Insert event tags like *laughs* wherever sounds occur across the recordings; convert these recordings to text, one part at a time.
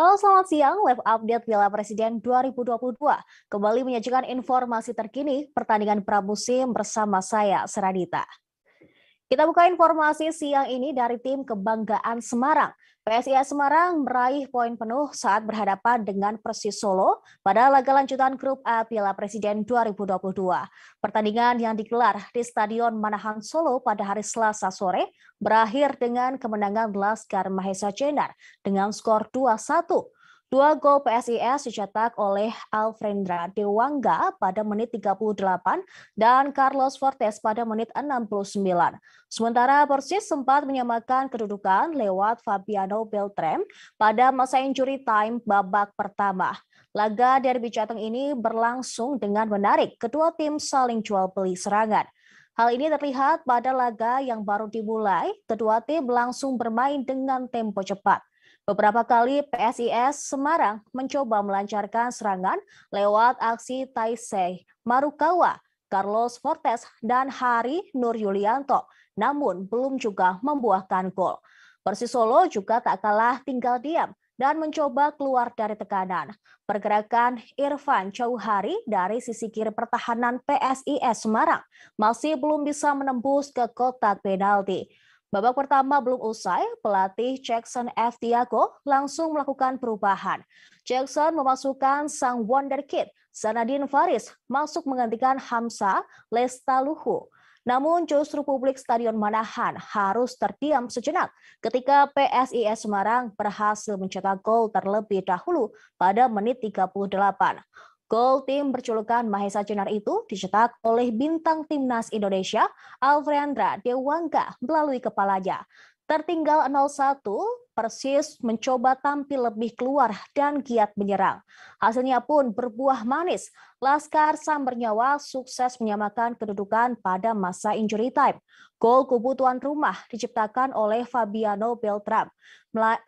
Halo selamat siang, live update Piala Presiden 2022 kembali menyajikan informasi terkini pertandingan pramusim bersama saya Seradita. Kita buka informasi siang ini dari tim kebanggaan Semarang. PSIS Semarang meraih poin penuh saat berhadapan dengan Persis Solo pada laga lanjutan grup A Piala Presiden 2022. Pertandingan yang digelar di Stadion Manahan Solo pada hari Selasa sore berakhir dengan kemenangan Laskar Mahesa Jenar dengan skor 2-1 Dua gol PSIS dicetak oleh Alfrendra Dewangga pada menit 38 dan Carlos Fortes pada menit 69. Sementara Persis sempat menyamakan kedudukan lewat Fabiano Beltrem pada masa injury time babak pertama. Laga derby Jateng ini berlangsung dengan menarik. Kedua tim saling jual beli serangan. Hal ini terlihat pada laga yang baru dimulai, kedua tim langsung bermain dengan tempo cepat. Beberapa kali PSIS Semarang mencoba melancarkan serangan lewat aksi Taisei Marukawa, Carlos Fortes, dan Hari Nur Yulianto, namun belum juga membuahkan gol. Persis Solo juga tak kalah tinggal diam dan mencoba keluar dari tekanan. Pergerakan Irfan Chowhari dari sisi kiri pertahanan PSIS Semarang masih belum bisa menembus ke kotak penalti. Babak pertama belum usai, pelatih Jackson F. Tiago langsung melakukan perubahan. Jackson memasukkan sang wonder kid, Zanadine Faris, masuk menggantikan Hamsa Lestaluhu. Namun justru publik Stadion Manahan harus terdiam sejenak ketika PSIS Semarang berhasil mencetak gol terlebih dahulu pada menit 38. Gol tim berjulukan Mahesa Jenar itu dicetak oleh bintang timnas Indonesia Alfreandra Dewangga melalui kepalanya. Tertinggal 0-1 Persis mencoba tampil lebih keluar dan giat menyerang. Hasilnya pun berbuah manis. Laskar Sam bernyawa sukses menyamakan kedudukan pada masa injury time. Gol kebutuhan rumah diciptakan oleh Fabiano Beltram.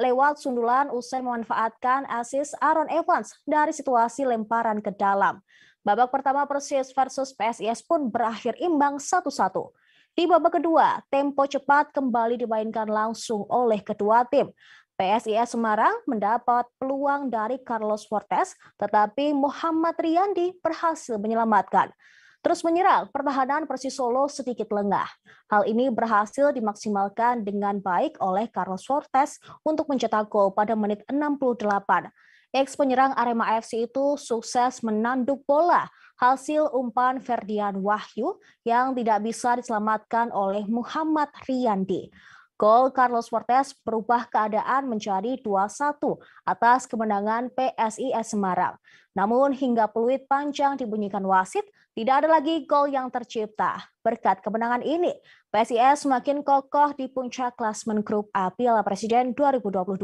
Lewat sundulan usai memanfaatkan asis Aaron Evans dari situasi lemparan ke dalam. Babak pertama Persis versus PSIS pun berakhir imbang satu satu. Di babak kedua, tempo cepat kembali dimainkan langsung oleh kedua tim. PSIS Semarang mendapat peluang dari Carlos Fortes, tetapi Muhammad Riyandi berhasil menyelamatkan. Terus menyerang, pertahanan Persis Solo sedikit lengah. Hal ini berhasil dimaksimalkan dengan baik oleh Carlos Fortes untuk mencetak gol pada menit 68. Ex penyerang Arema FC itu sukses menanduk bola hasil umpan Ferdian Wahyu yang tidak bisa diselamatkan oleh Muhammad Riyandi. Gol Carlos Fortes berubah keadaan menjadi 2-1 atas kemenangan PSIS Semarang. Namun hingga peluit panjang dibunyikan wasit, tidak ada lagi gol yang tercipta. Berkat kemenangan ini, PSIS semakin kokoh di puncak klasmen grup A Piala Presiden 2022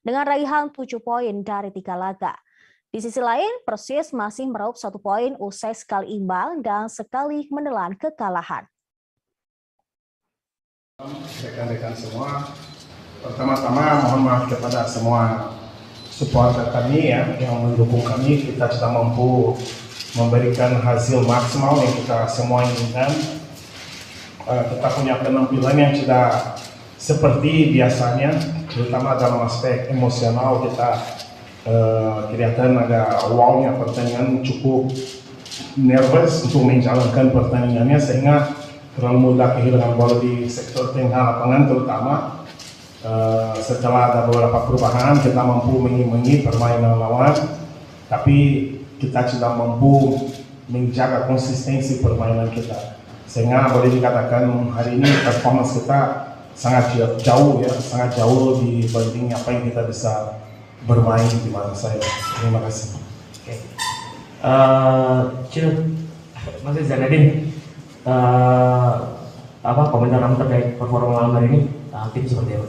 dengan raihan 7 poin dari tiga laga. Di sisi lain, Persis masih meraup satu poin usai sekali imbang dan sekali menelan kekalahan. Rekan-rekan semua, pertama-tama mohon maaf kepada semua supporter kami ya yang mendukung kami kita sudah mampu memberikan hasil maksimal yang kita semua inginkan kita eh, punya penampilan yang sudah seperti biasanya terutama dalam aspek emosional kita Eh, kelihatan agak awalnya pertandingan cukup nervous untuk menjalankan pertandingannya sehingga terlalu mudah kehilangan bola di sektor tengah lapangan terutama uh, setelah ada beberapa perubahan kita mampu mengimbangi permainan lawan tapi kita tidak mampu menjaga konsistensi permainan kita sehingga boleh dikatakan hari ini performance kita sangat jauh ya sangat jauh dibanding apa yang kita bisa bermain di mata saya. Terima kasih. Oke. Okay. Uh, eh, Cil, Mas uh, apa komentar kamu terkait performa malam hari ini? Uh, tim seperti apa?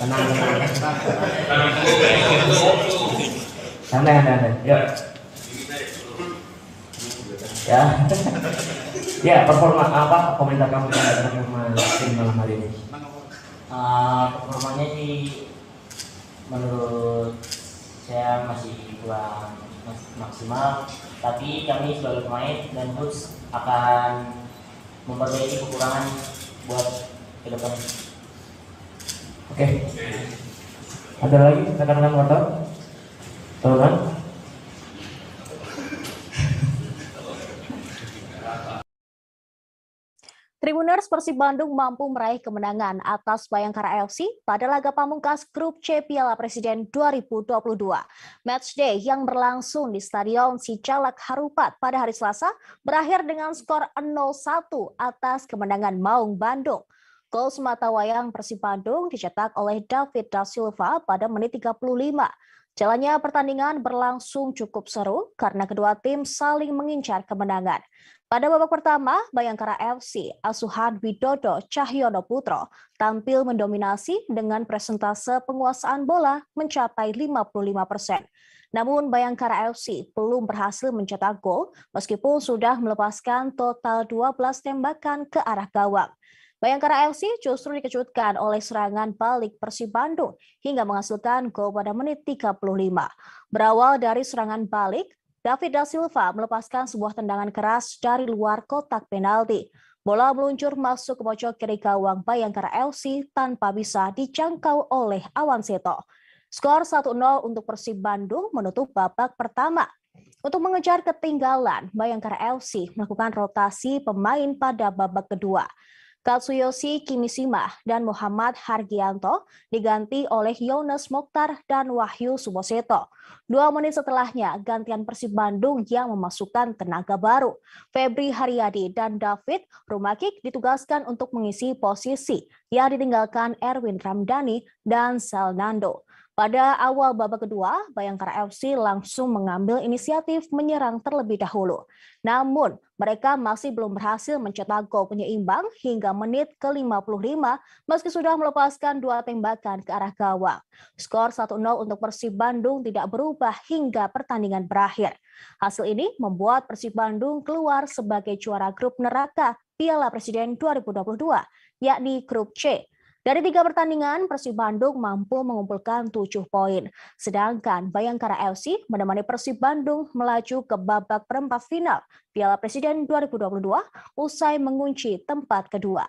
Tenang, tenang. tenang, tenang. Yuk. Ya. Ya. *laughs* ya, performa apa komentar kamu terkait performa tim malam hari ini? Eh, performanya sih menurut saya masih kurang maksimal tapi kami sebagai pemain dan terus akan memperbaiki kekurangan buat ke depan oke okay. ada lagi rekan motor, wartawan teman Tribuners Persib Bandung mampu meraih kemenangan atas Bayangkara FC pada laga pamungkas Grup C Piala Presiden 2022. Match day yang berlangsung di Stadion Sijalak Harupat pada hari Selasa berakhir dengan skor 0-1 atas kemenangan Maung Bandung. Gol semata wayang Persib Bandung dicetak oleh David Da Silva pada menit 35. Jalannya pertandingan berlangsung cukup seru karena kedua tim saling mengincar kemenangan. Pada babak pertama, Bayangkara FC asuhan Widodo Cahyono Putro tampil mendominasi dengan presentase penguasaan bola mencapai 55 persen. Namun Bayangkara FC belum berhasil mencetak gol meskipun sudah melepaskan total 12 tembakan ke arah gawang. Bayangkara FC justru dikejutkan oleh serangan balik Persib Bandung hingga menghasilkan gol pada menit 35. Berawal dari serangan balik, David da Silva melepaskan sebuah tendangan keras dari luar kotak penalti. Bola meluncur masuk ke pojok kiri gawang Bayangkara FC tanpa bisa dijangkau oleh Awan Seto. Skor 1-0 untuk Persib Bandung menutup babak pertama. Untuk mengejar ketinggalan, Bayangkara FC melakukan rotasi pemain pada babak kedua. Katsuyoshi Kimishima dan Muhammad Hargianto diganti oleh Yonas Mokhtar dan Wahyu Suboseto. Dua menit setelahnya, gantian Persib Bandung yang memasukkan tenaga baru. Febri Haryadi dan David Rumakik ditugaskan untuk mengisi posisi yang ditinggalkan Erwin Ramdhani dan Sal Nando. Pada awal babak kedua, Bayangkara FC langsung mengambil inisiatif menyerang terlebih dahulu. Namun, mereka masih belum berhasil mencetak gol penyeimbang hingga menit ke-55 meski sudah melepaskan dua tembakan ke arah gawang. Skor 1-0 untuk Persib Bandung tidak berubah hingga pertandingan berakhir. Hasil ini membuat Persib Bandung keluar sebagai juara grup neraka Piala Presiden 2022, yakni grup C dari tiga pertandingan, Persib Bandung mampu mengumpulkan tujuh poin. Sedangkan Bayangkara FC menemani Persib Bandung melaju ke babak perempat final Piala Presiden 2022 usai mengunci tempat kedua.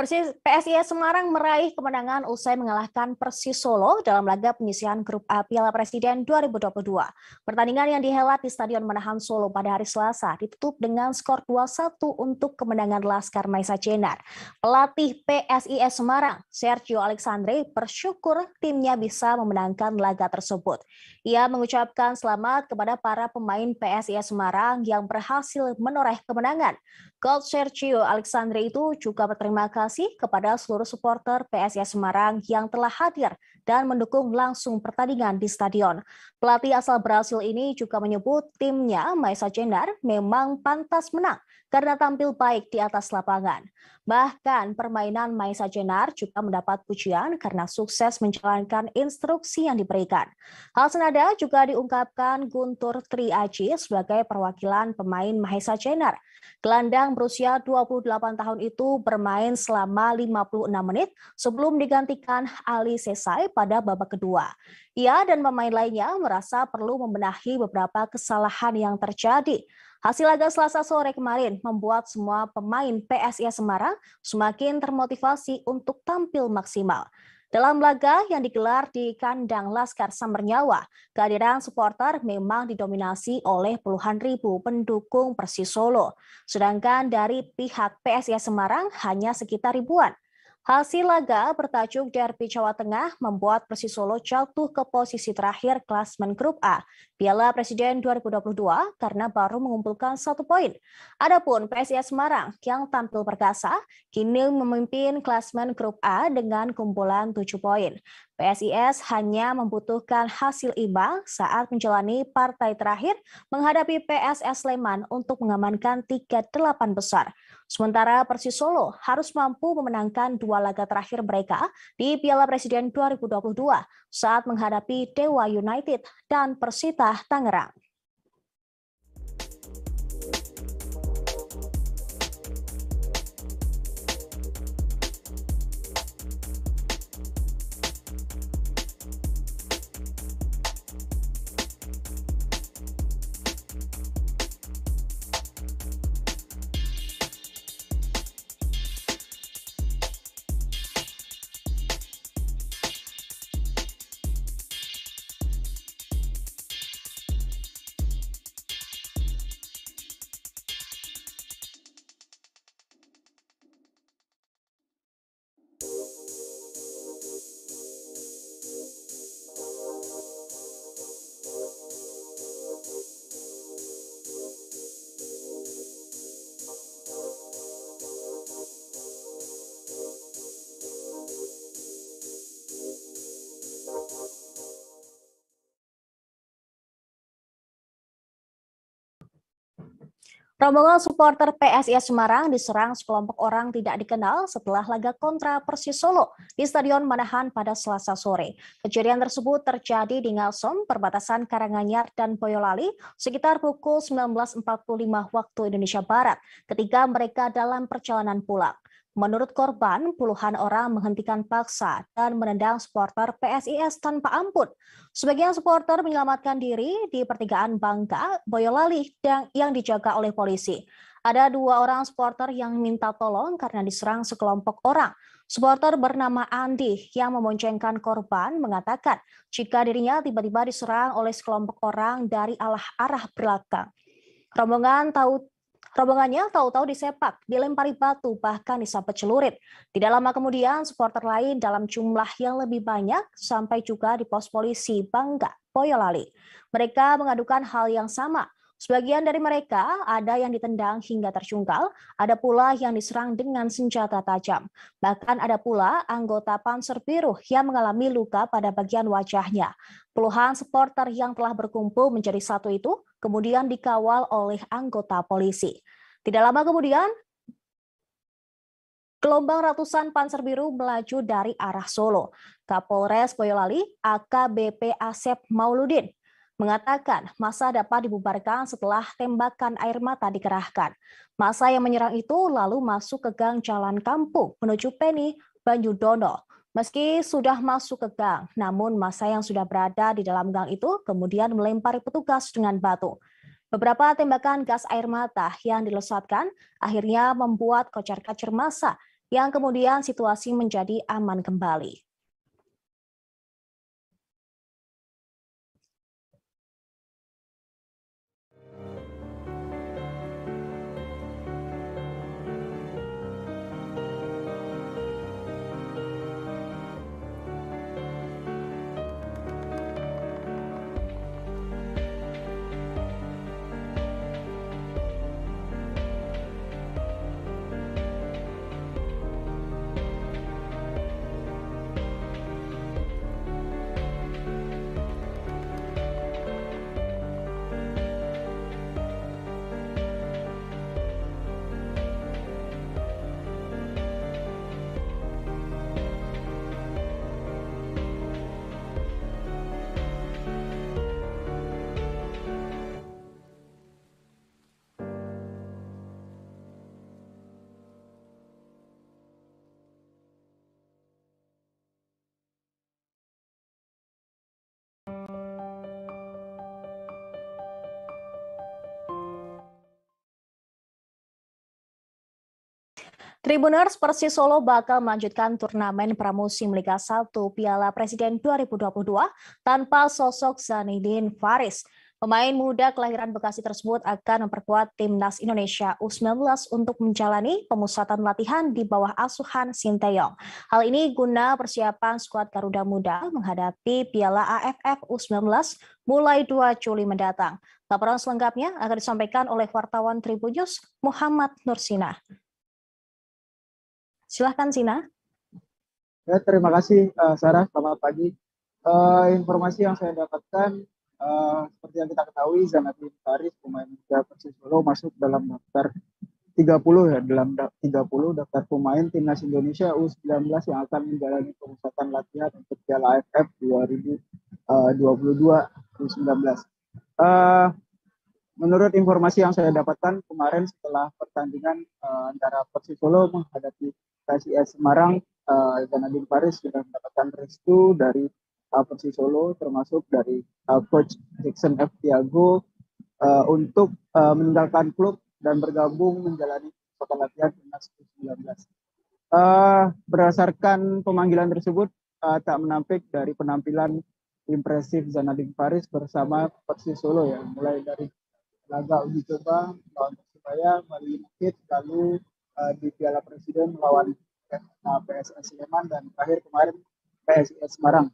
Persis PSIS Semarang meraih kemenangan usai mengalahkan Persis Solo dalam laga penyisihan grup A Piala Presiden 2022. Pertandingan yang dihelat di Stadion Manahan Solo pada hari Selasa ditutup dengan skor 2-1 untuk kemenangan Laskar Maisa Cenar. Pelatih PSIS Semarang, Sergio Alexandre, bersyukur timnya bisa memenangkan laga tersebut. Ia mengucapkan selamat kepada para pemain PSIS Semarang yang berhasil menoreh kemenangan. Gold Sergio Alexandre itu juga berterima kasih kepada seluruh supporter PSIS Semarang yang telah hadir dan mendukung langsung pertandingan di stadion. Pelatih asal Brasil ini juga menyebut timnya, Maisa Jenner, memang pantas menang karena tampil baik di atas lapangan. Bahkan permainan Maisa Jenar juga mendapat pujian karena sukses menjalankan instruksi yang diberikan. Hal senada juga diungkapkan Guntur Aji sebagai perwakilan pemain Maisa Jenar. Gelandang berusia 28 tahun itu bermain selama 56 menit sebelum digantikan Ali Sesai pada babak kedua. Ia dan pemain lainnya merasa perlu membenahi beberapa kesalahan yang terjadi. Hasil laga Selasa sore kemarin membuat semua pemain PSIS Semarang semakin termotivasi untuk tampil maksimal. Dalam laga yang digelar di kandang Laskar Samernyawa, kehadiran supporter memang didominasi oleh puluhan ribu pendukung Persis Solo. Sedangkan dari pihak PSIS Semarang hanya sekitar ribuan. Hasil laga bertajuk Derby Jawa Tengah membuat Persis Solo jatuh ke posisi terakhir klasmen Grup A Piala Presiden 2022 karena baru mengumpulkan satu poin. Adapun PSIS Semarang yang tampil perkasa kini memimpin klasmen Grup A dengan kumpulan tujuh poin. PSIS hanya membutuhkan hasil imbang saat menjalani partai terakhir menghadapi PSS Sleman untuk mengamankan tiket delapan besar. Sementara Persis Solo harus mampu memenangkan dua laga terakhir mereka di Piala Presiden 2022 saat menghadapi Dewa United dan Persita Tangerang. Rombongan supporter PSIS Semarang diserang sekelompok orang tidak dikenal setelah laga kontra Persis Solo di Stadion Manahan pada Selasa sore. Kejadian tersebut terjadi di Ngalsom, perbatasan Karanganyar dan Boyolali, sekitar pukul 19.45 waktu Indonesia Barat, ketika mereka dalam perjalanan pulang. Menurut korban, puluhan orang menghentikan paksa dan menendang supporter PSIS tanpa ampun. Sebagian supporter menyelamatkan diri di pertigaan Bangka, Boyolali yang, yang dijaga oleh polisi. Ada dua orang supporter yang minta tolong karena diserang sekelompok orang. Supporter bernama Andi yang memboncengkan korban mengatakan jika dirinya tiba-tiba diserang oleh sekelompok orang dari arah, arah belakang. Rombongan tahu Rombongannya tahu-tahu disepak, dilempari batu, bahkan disampe celurit. Tidak lama kemudian, supporter lain dalam jumlah yang lebih banyak sampai juga di pos polisi Bangga, Boyolali. Mereka mengadukan hal yang sama, Sebagian dari mereka ada yang ditendang hingga terjungkal, ada pula yang diserang dengan senjata tajam. Bahkan ada pula anggota panser Biru yang mengalami luka pada bagian wajahnya. Puluhan supporter yang telah berkumpul menjadi satu itu kemudian dikawal oleh anggota polisi. Tidak lama kemudian, Gelombang ratusan panser Biru melaju dari arah Solo. Kapolres Boyolali AKBP Asep Mauludin mengatakan masa dapat dibubarkan setelah tembakan air mata dikerahkan. Masa yang menyerang itu lalu masuk ke gang Jalan Kampung menuju Penny Banyudono. Meski sudah masuk ke gang, namun masa yang sudah berada di dalam gang itu kemudian melempari petugas dengan batu. Beberapa tembakan gas air mata yang dilesatkan akhirnya membuat kocar-kacir masa yang kemudian situasi menjadi aman kembali. Tribuners Persis Solo bakal melanjutkan turnamen pramusim Liga 1 Piala Presiden 2022 tanpa sosok Zanidin Faris. Pemain muda kelahiran Bekasi tersebut akan memperkuat timnas Indonesia U19 untuk menjalani pemusatan latihan di bawah asuhan Sinteyong. Hal ini guna persiapan skuad Garuda Muda menghadapi Piala AFF U19 mulai 2 Juli mendatang. Laporan selengkapnya akan disampaikan oleh wartawan Tribun Muhammad Nursina. Silahkan Sina. Ya, terima kasih uh, Sarah, selamat pagi. Uh, informasi yang saya dapatkan, uh, seperti yang kita ketahui, Zanatin Faris, pemain Liga Persis Solo, masuk dalam daftar 30 ya, dalam da 30 daftar pemain Timnas Indonesia U19 yang akan menjalani pemusatan latihan untuk Piala AFF 2022 U19. Uh, menurut informasi yang saya dapatkan kemarin setelah pertandingan uh, antara Persis Solo menghadapi PSIS Semarang uh, eh, Adin Paris sudah mendapatkan restu dari uh, eh, Persis Solo termasuk dari uh, coach Jackson F Tiago uh, untuk uh, meninggalkan klub dan bergabung menjalani kota latihan timnas U19. Uh, berdasarkan pemanggilan tersebut uh, tak menampik dari penampilan impresif Zanadin Paris bersama Persis Solo ya mulai dari laga uji coba lawan Persibaya, Bali United, lalu Eh, di Piala Presiden melawan eh, eh, PSS Sleman dan terakhir kemarin PSIS Semarang.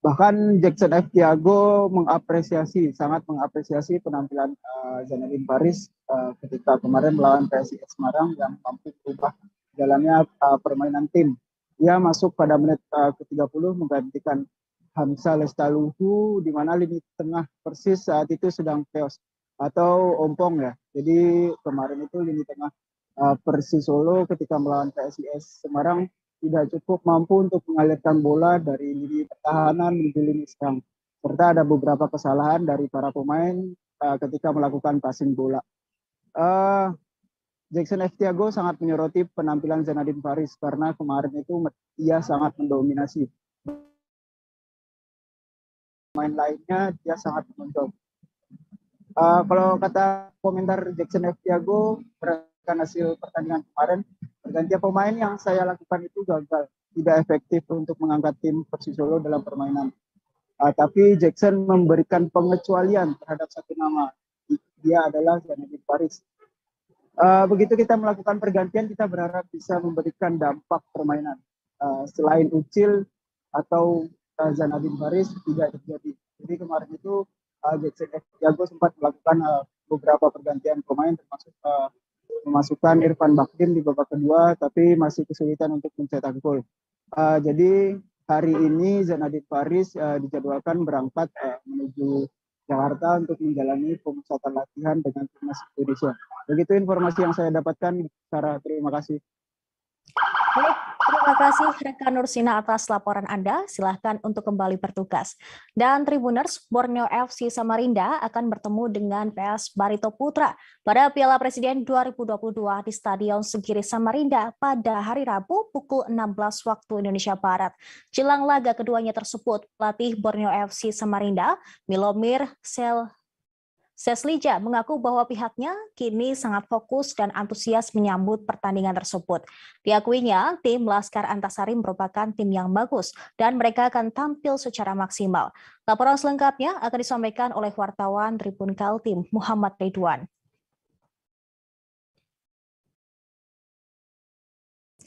Bahkan Jackson F. Tiago mengapresiasi, sangat mengapresiasi penampilan uh, Zanelin Paris uh, ketika kemarin melawan PSIS Semarang yang mampu berubah jalannya uh, permainan tim. Ia masuk pada menit uh, ke-30 menggantikan Hamza Lestaluhu di mana lini tengah persis saat itu sedang chaos atau ompong ya. Jadi kemarin itu lini tengah uh, eh, Persis Solo ketika melawan PSIS Semarang tidak cukup mampu untuk mengalirkan bola dari lini pertahanan menuju lini serang. Serta ada beberapa kesalahan dari para pemain uh, ketika melakukan passing bola. Uh, Jackson F. Tiago sangat menyoroti penampilan Zanadin Faris karena kemarin itu ia sangat mendominasi. Main lainnya dia sangat menonjol. Uh, kalau kata komentar Jackson F. Tiago, karena hasil pertandingan kemarin, pergantian pemain yang saya lakukan itu gagal, tidak efektif untuk mengangkat tim Persis Solo dalam permainan. Uh, tapi Jackson memberikan pengecualian terhadap satu nama. Dia adalah Zainuddin Paris. Uh, begitu kita melakukan pergantian, kita berharap bisa memberikan dampak permainan. Uh, selain Ucil atau uh, Zanadin Baris tidak terjadi. Jadi kemarin itu uh, Jackson Jago sempat melakukan uh, beberapa pergantian pemain termasuk uh, memasukkan Irfan Bakdim di babak kedua tapi masih kesulitan untuk mencetak gol. Uh, jadi hari ini Zanadit Faris uh, dijadwalkan berangkat uh, menuju Jakarta untuk menjalani pemusatan latihan dengan timnas Indonesia. Begitu informasi yang saya dapatkan, Sarah. Terima kasih terima kasih rekan Nursina atas laporan Anda. Silahkan untuk kembali bertugas. Dan Tribuners, Borneo FC Samarinda akan bertemu dengan PS Barito Putra pada Piala Presiden 2022 di Stadion Segiri Samarinda pada hari Rabu pukul 16 waktu Indonesia Barat. Jelang laga keduanya tersebut, pelatih Borneo FC Samarinda, Milomir Sel Seslija mengaku bahwa pihaknya kini sangat fokus dan antusias menyambut pertandingan tersebut. Diakuinya, tim Laskar Antasari merupakan tim yang bagus dan mereka akan tampil secara maksimal. Laporan selengkapnya akan disampaikan oleh wartawan Tribun Kaltim Muhammad Ridwan.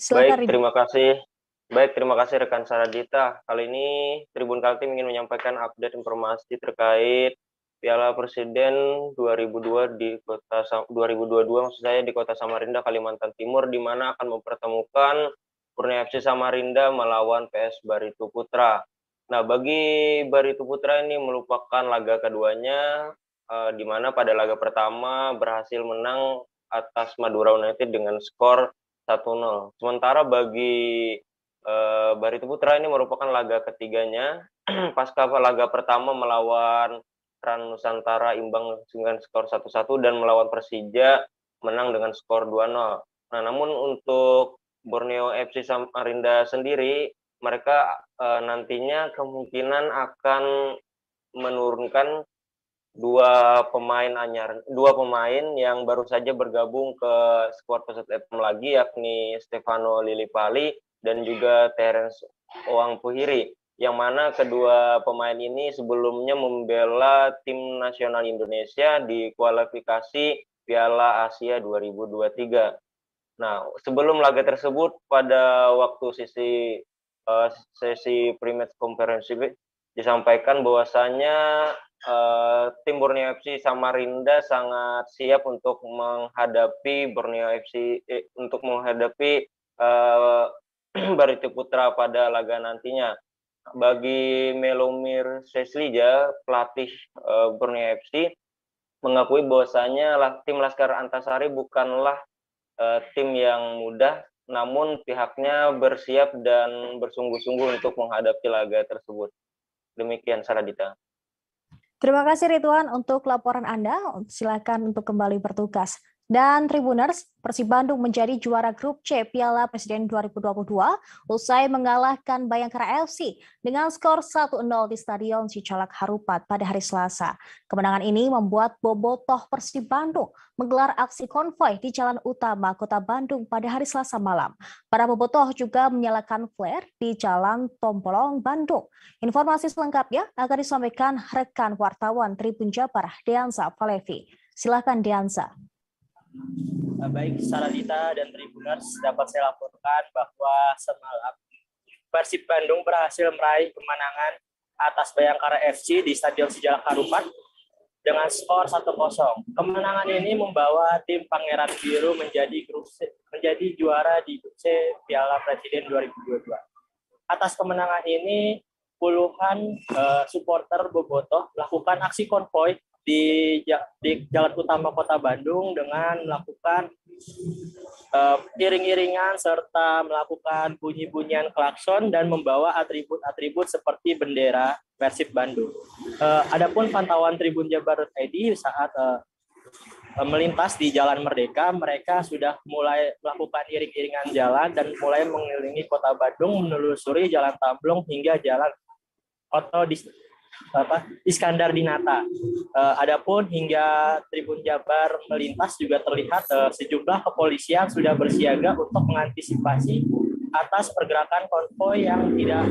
Baik, terima kasih. Baik, terima kasih rekan Saradita. Kali ini Tribun Kaltim ingin menyampaikan update informasi terkait Piala Presiden 2002 di kota 2022 maksud saya di kota Samarinda Kalimantan Timur di mana akan mempertemukan Kurnia FC Samarinda melawan PS Barito Putra. Nah, bagi Barito Putra ini merupakan laga keduanya eh, di mana pada laga pertama berhasil menang atas Madura United dengan skor 1-0. Sementara bagi eh, Barito Putra ini merupakan laga ketiganya *clears throat* pasca laga pertama melawan Ran Nusantara imbang dengan skor 1-1 dan melawan Persija menang dengan skor 2-0. Nah, namun untuk Borneo FC Samarinda sendiri mereka e, nantinya kemungkinan akan menurunkan dua pemain anyar dua pemain yang baru saja bergabung ke skuad peserta FM lagi yakni Stefano Lilipali dan juga Terence Oang Puhiri yang mana kedua pemain ini sebelumnya membela tim nasional Indonesia di kualifikasi Piala Asia 2023. Nah, sebelum laga tersebut pada waktu sisi uh, sesi eh, pre konferensi disampaikan bahwasannya uh, tim Borneo FC Samarinda sangat siap untuk menghadapi Borneo FC eh, untuk menghadapi uh, *clears throat* Barito Putra pada laga nantinya bagi Melomir Seslija, pelatih uh, Borneo FC, mengakui bahwasanya tim Laskar Antasari bukanlah uh, tim yang mudah, namun pihaknya bersiap dan bersungguh-sungguh untuk menghadapi laga tersebut. Demikian Saradita. Terima kasih Rituan untuk laporan Anda. Silakan untuk kembali bertugas. Dan Tribuners, Persib Bandung menjadi juara grup C Piala Presiden 2022 usai mengalahkan Bayangkara FC dengan skor 1-0 di Stadion Cicalak Harupat pada hari Selasa. Kemenangan ini membuat bobotoh Persib Bandung menggelar aksi konvoy di jalan utama kota Bandung pada hari Selasa malam. Para bobotoh juga menyalakan flare di jalan Tompolong, Bandung. Informasi selengkapnya akan disampaikan rekan wartawan Tribun Jabar, Deansa Palevi. Silakan Deansa. Nah, baik, Saralita dan Tribuners dapat saya laporkan bahwa semalam Persib Bandung berhasil meraih kemenangan atas Bayangkara FC di Stadion Sijalak Harupat dengan skor 1-0. Kemenangan ini membawa tim Pangeran Biru menjadi grup C, menjadi juara di grup C Piala Presiden 2022. Atas kemenangan ini, puluhan uh, supporter Bobotoh melakukan aksi konvoy di, di jalan utama kota Bandung dengan melakukan uh, iring-iringan serta melakukan bunyi-bunyian klakson dan membawa atribut-atribut seperti bendera Persib Bandung. Uh, adapun pantauan Tribun Jabar ID saat uh, melintas di Jalan Merdeka, mereka sudah mulai melakukan iring-iringan jalan dan mulai mengelilingi kota Bandung menelusuri Jalan Tamblong hingga Jalan Oto apa Iskandar Dinata. Uh, adapun hingga Tribun Jabar melintas juga terlihat uh, sejumlah kepolisian sudah bersiaga untuk mengantisipasi atas pergerakan konvoy yang tidak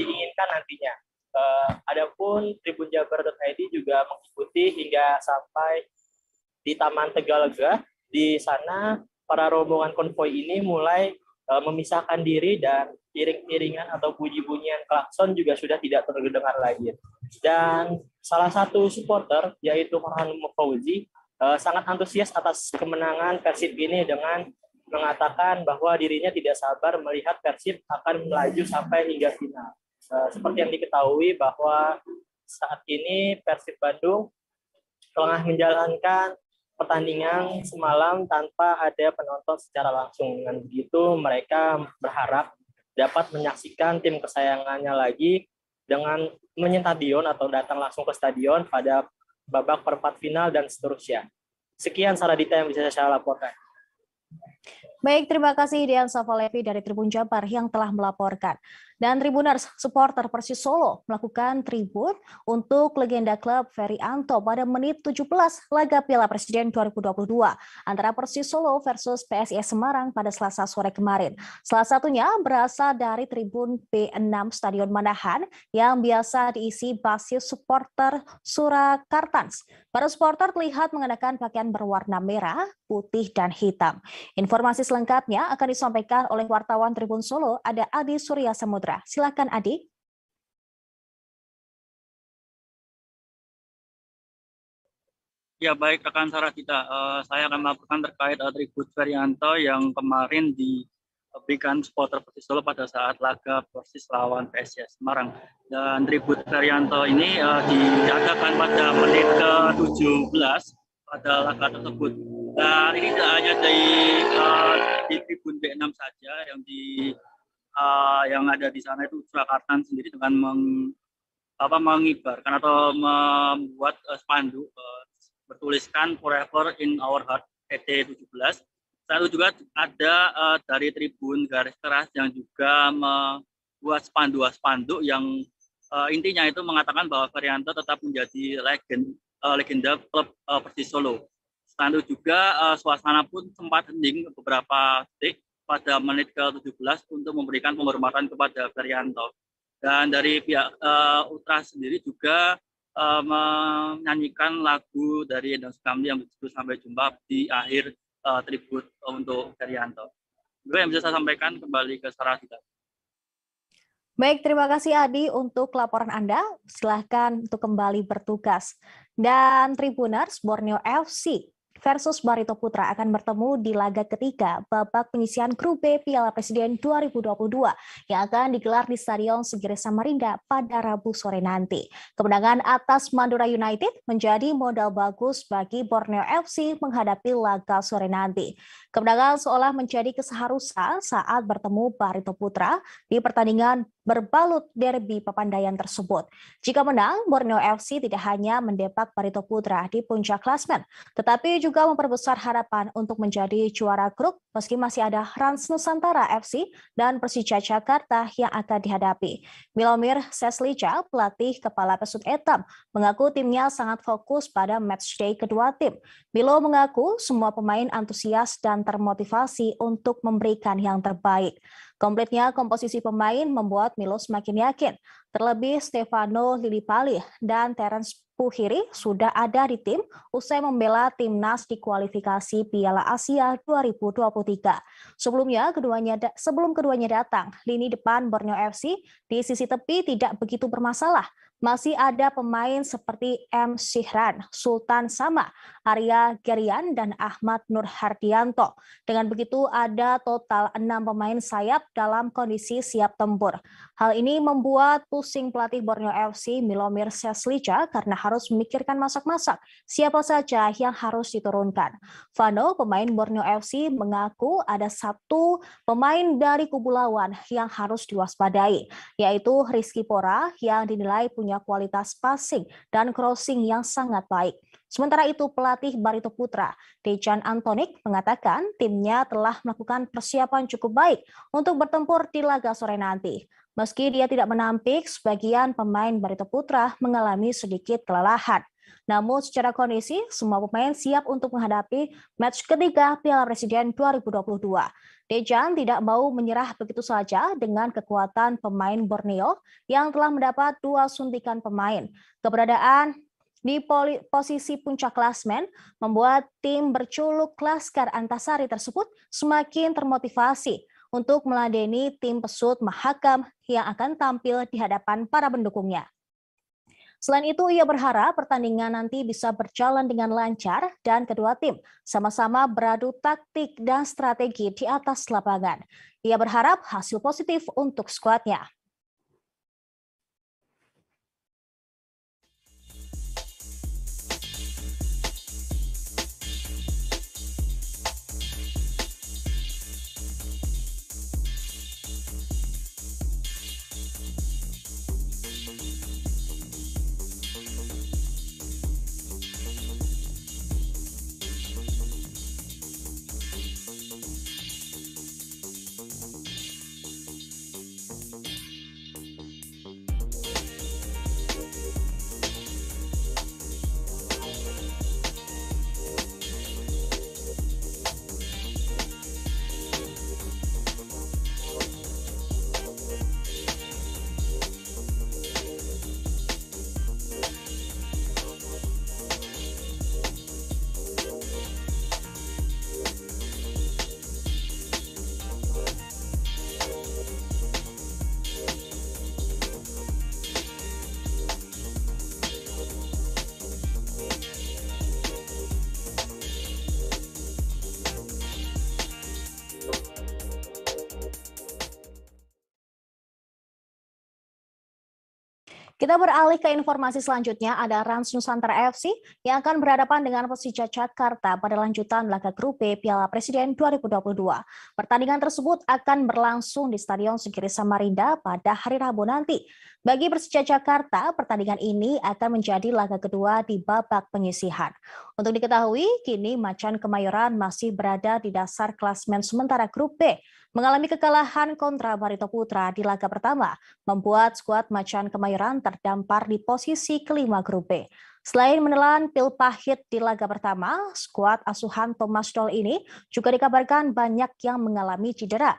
diinginkan nantinya. Uh, adapun Tribun Jabar Jabar.id juga mengikuti hingga sampai di Taman Tegalega. Di sana para rombongan konvoi ini mulai E, memisahkan diri dan iring-iringan atau bunyi-bunyian klakson juga sudah tidak terdengar lagi. Dan salah satu supporter yaitu Farhan Fauzi e, sangat antusias atas kemenangan Persib ini dengan mengatakan bahwa dirinya tidak sabar melihat Persib akan melaju sampai hingga final. E, seperti yang diketahui bahwa saat ini Persib Bandung telah menjalankan pertandingan semalam tanpa ada penonton secara langsung. Dengan begitu mereka berharap dapat menyaksikan tim kesayangannya lagi dengan menyentadion atau datang langsung ke stadion pada babak perempat final dan seterusnya. Sekian Saradita yang bisa saya laporkan. Baik, terima kasih Dian Savalevi dari Tribun Jabar yang telah melaporkan. Dan Tribuners, supporter Persis Solo melakukan tribut untuk legenda klub Ferry Anto pada menit 17 laga Piala Presiden 2022 antara Persis Solo versus PSIS Semarang pada Selasa sore kemarin. Salah satunya berasal dari Tribun p 6 Stadion Manahan yang biasa diisi basis supporter Surakartans. Para supporter terlihat mengenakan pakaian berwarna merah, putih, dan hitam. Informasi Informasi selengkapnya akan disampaikan oleh wartawan Tribun Solo, ada Adi Surya Samudra. Silakan Adi. Ya baik rekan Sarah kita, uh, eh, saya akan melaporkan terkait atribut eh, Ferianto yang kemarin diberikan supporter Persis Solo pada saat laga Persis lawan PSIS Semarang. Dan tribut Ferianto ini uh, diadakan pada menit ke-17 pada laga tersebut. Dan ini tidak hanya dari uh, di tribun B6 saja yang di uh, yang ada di sana itu Surakarta sendiri dengan meng, apa mengibarkan atau membuat uh, spanduk uh, bertuliskan Forever in Our Heart PT 17. Lalu juga ada uh, dari tribun garis keras yang juga membuat spanduk-spanduk yang uh, intinya itu mengatakan bahwa Varianto tetap menjadi legend uh, legenda klub uh, Persis Solo. Selain itu juga uh, suasana pun sempat hening beberapa detik pada menit ke-17 untuk memberikan penghormatan kepada Ferryanto. Dan dari pihak uh, Ultra sendiri juga uh, menyanyikan lagu dari Endang Sukamdi yang berjudul Sampai Jumpa di akhir uh, tribut untuk Ferryanto. Gue yang bisa saya sampaikan kembali ke Sarah Dita. Baik, terima kasih Adi untuk laporan Anda. Silahkan untuk kembali bertugas. Dan Tribuners Borneo FC versus Barito Putra akan bertemu di laga ketiga babak penyisian Grup B Piala Presiden 2022 yang akan digelar di Stadion Segeri Samarinda pada Rabu sore nanti. Kemenangan atas Mandura United menjadi modal bagus bagi Borneo FC menghadapi laga sore nanti. Kemenangan seolah menjadi keseharusan saat bertemu Barito Putra di pertandingan berbalut derby Papandayan tersebut. Jika menang, Borneo FC tidak hanya mendepak Barito Putra di puncak klasmen, tetapi juga memperbesar harapan untuk menjadi juara grup meski masih ada Rans Nusantara FC dan Persija Jakarta yang akan dihadapi. Milomir Seslija, pelatih kepala Pesut Etam, mengaku timnya sangat fokus pada matchday kedua tim. Milo mengaku semua pemain antusias dan akan termotivasi untuk memberikan yang terbaik. Komplitnya komposisi pemain membuat Milo semakin yakin. Terlebih Stefano Lillipali dan Terence Puhiri sudah ada di tim usai membela timnas di kualifikasi Piala Asia 2023. Sebelumnya keduanya sebelum keduanya datang, lini depan Borneo FC di sisi tepi tidak begitu bermasalah masih ada pemain seperti M. Sihran, Sultan Sama, Arya Gerian, dan Ahmad Nur Hardianto. Dengan begitu ada total enam pemain sayap dalam kondisi siap tempur. Hal ini membuat pusing pelatih Borneo FC Milomir Seslija karena harus memikirkan masak-masak siapa saja yang harus diturunkan. Vano, pemain Borneo FC, mengaku ada satu pemain dari kubu lawan yang harus diwaspadai, yaitu Rizky Pora yang dinilai punya punya kualitas passing dan crossing yang sangat baik. Sementara itu pelatih Barito Putra, Dejan Antonik mengatakan timnya telah melakukan persiapan cukup baik untuk bertempur di laga sore nanti. Meski dia tidak menampik, sebagian pemain Barito Putra mengalami sedikit kelelahan. Namun secara kondisi, semua pemain siap untuk menghadapi match ketiga Piala Presiden 2022. Dejan tidak mau menyerah begitu saja dengan kekuatan pemain Borneo yang telah mendapat dua suntikan pemain. Keberadaan di posisi puncak klasmen membuat tim berculuk Laskar Antasari tersebut semakin termotivasi untuk meladeni tim pesut Mahakam yang akan tampil di hadapan para pendukungnya. Selain itu, ia berharap pertandingan nanti bisa berjalan dengan lancar dan kedua tim sama-sama beradu taktik dan strategi di atas lapangan. Ia berharap hasil positif untuk skuadnya. Kita beralih ke informasi selanjutnya, ada Rans Nusantara FC yang akan berhadapan dengan Persija Jakarta pada lanjutan laga grup B Piala Presiden 2022. Pertandingan tersebut akan berlangsung di Stadion Segiri Samarinda pada hari Rabu nanti. Bagi Persija Jakarta, pertandingan ini akan menjadi laga kedua di babak penyisihan. Untuk diketahui, kini Macan Kemayoran masih berada di dasar klasmen sementara grup B, mengalami kekalahan kontra Barito Putra di laga pertama, membuat skuad Macan Kemayoran terdampar di posisi kelima grup B. Selain menelan pil pahit di laga pertama, skuad asuhan Thomas Doll ini juga dikabarkan banyak yang mengalami cedera.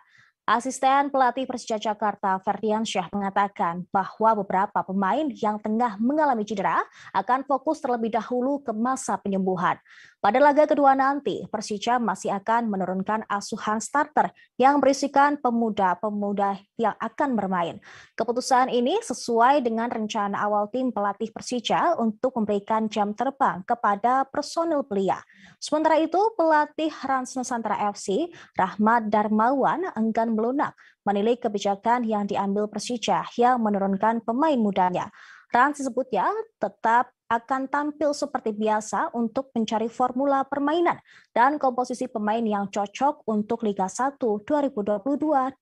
Asisten pelatih Persija Jakarta Ferdian Syah mengatakan bahwa beberapa pemain yang tengah mengalami cedera akan fokus terlebih dahulu ke masa penyembuhan. Pada laga kedua nanti, Persija masih akan menurunkan asuhan starter yang berisikan pemuda-pemuda yang akan bermain. Keputusan ini sesuai dengan rencana awal tim pelatih Persija untuk memberikan jam terbang kepada personil belia. Sementara itu, pelatih Rans Nusantara FC, Rahmat Darmawan, enggan melunak menilai kebijakan yang diambil Persija yang menurunkan pemain mudanya. Rans sebutnya tetap akan tampil seperti biasa untuk mencari formula permainan dan komposisi pemain yang cocok untuk Liga 1 2022-2023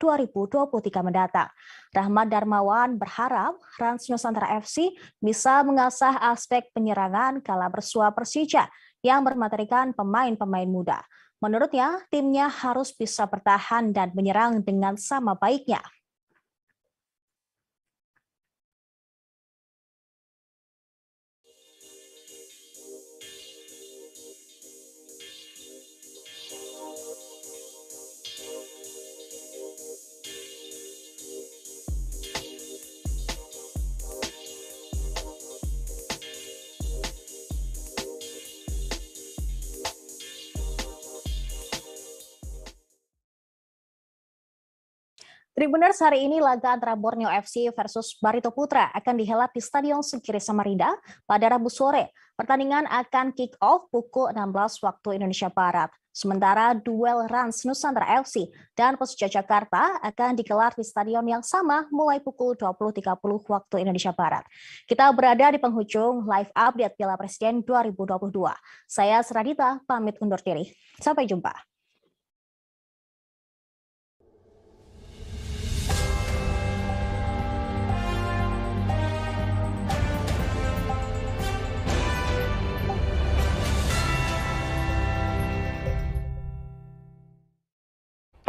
mendatang. Rahmat Darmawan berharap Rans Nusantara FC bisa mengasah aspek penyerangan kala bersua Persija yang bermaterikan pemain-pemain muda. Menurutnya, timnya harus bisa bertahan dan menyerang dengan sama baiknya. Tribuners hari ini laga antara Borneo FC versus Barito Putra akan dihelat di Stadion Sukiri Samarinda pada Rabu sore. Pertandingan akan kick off pukul 16 waktu Indonesia Barat. Sementara duel Rans Nusantara FC dan Persija Jakarta akan digelar di stadion yang sama mulai pukul 20.30 waktu Indonesia Barat. Kita berada di penghujung live update Piala Presiden 2022. Saya Seradita pamit undur diri. Sampai jumpa.